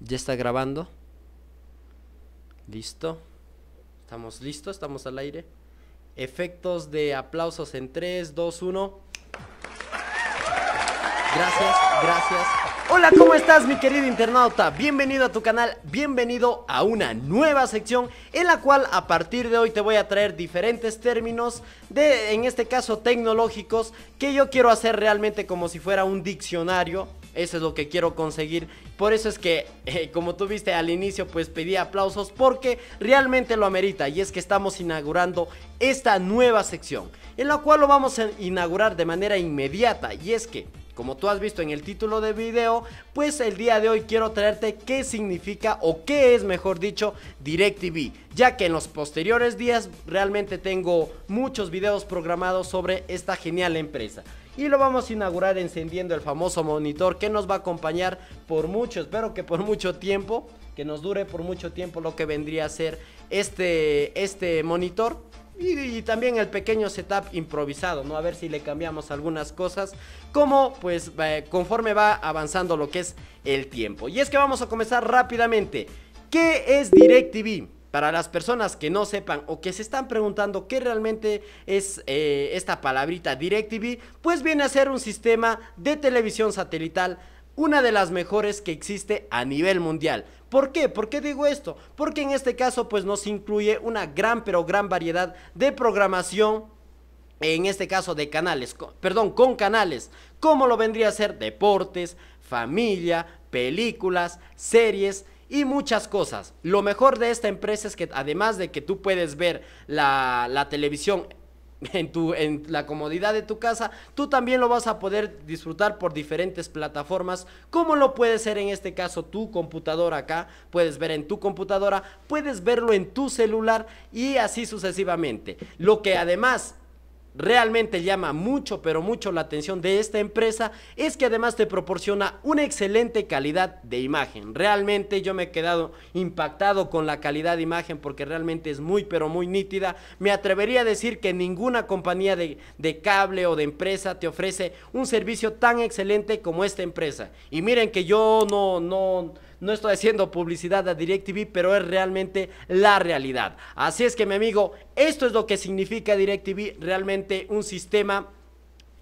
Ya está grabando. Listo. Estamos listos, estamos al aire. Efectos de aplausos en 3, 2, 1. Gracias, gracias. Hola, ¿cómo estás mi querido internauta? Bienvenido a tu canal, bienvenido a una nueva sección en la cual a partir de hoy te voy a traer diferentes términos de, en este caso tecnológicos, que yo quiero hacer realmente como si fuera un diccionario eso es lo que quiero conseguir. Por eso es que, eh, como tú al inicio, pues pedí aplausos porque realmente lo amerita. Y es que estamos inaugurando esta nueva sección, en la cual lo vamos a inaugurar de manera inmediata. Y es que como tú has visto en el título de video, pues el día de hoy quiero traerte qué significa o qué es, mejor dicho, DirecTV, ya que en los posteriores días realmente tengo muchos videos programados sobre esta genial empresa y lo vamos a inaugurar encendiendo el famoso monitor que nos va a acompañar por mucho, espero que por mucho tiempo, que nos dure por mucho tiempo lo que vendría a ser este, este monitor y, también el pequeño setup improvisado, ¿no? A ver si le cambiamos algunas cosas, como pues eh, conforme va avanzando lo que es el tiempo. Y es que vamos a comenzar rápidamente. ¿Qué es DirecTV? Para las personas que no sepan o que se están preguntando qué realmente es eh, esta palabrita DirecTV, pues viene a ser un sistema de televisión satelital una de las mejores que existe a nivel mundial. ¿Por qué? ¿Por qué digo esto? Porque en este caso pues nos incluye una gran pero gran variedad de programación en este caso de canales, perdón, con canales, como lo vendría a ser deportes, familia, películas, series y muchas cosas. Lo mejor de esta empresa es que además de que tú puedes ver la, la televisión en, tu, en la comodidad de tu casa, tú también lo vas a poder disfrutar por diferentes plataformas, como lo puede ser en este caso tu computadora acá, puedes ver en tu computadora, puedes verlo en tu celular y así sucesivamente. Lo que además realmente llama mucho, pero mucho la atención de esta empresa es que además te proporciona una excelente calidad de imagen. Realmente yo me he quedado impactado con la calidad de imagen porque realmente es muy, pero muy nítida. Me atrevería a decir que ninguna compañía de, cable o de empresa te ofrece un servicio tan excelente como esta empresa. Y miren que yo no, no no estoy haciendo publicidad a DirecTV, pero es realmente la realidad. Así es que mi amigo, esto es lo que significa DirecTV, realmente un sistema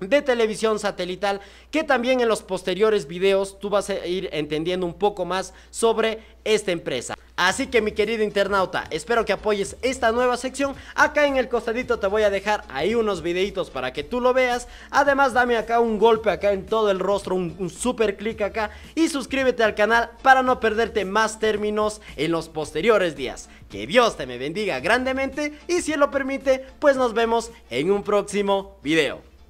de televisión satelital que también en los posteriores videos tú vas a ir entendiendo un poco más sobre esta empresa. Así que mi querido internauta, espero que apoyes esta nueva sección. Acá en el costadito te voy a dejar ahí unos videitos para que tú lo veas. Además dame acá un golpe acá en todo el rostro, un, super clic acá. Y suscríbete al canal para no perderte más términos en los posteriores días. Que Dios te me bendiga grandemente y si él lo permite, pues nos vemos en un próximo video.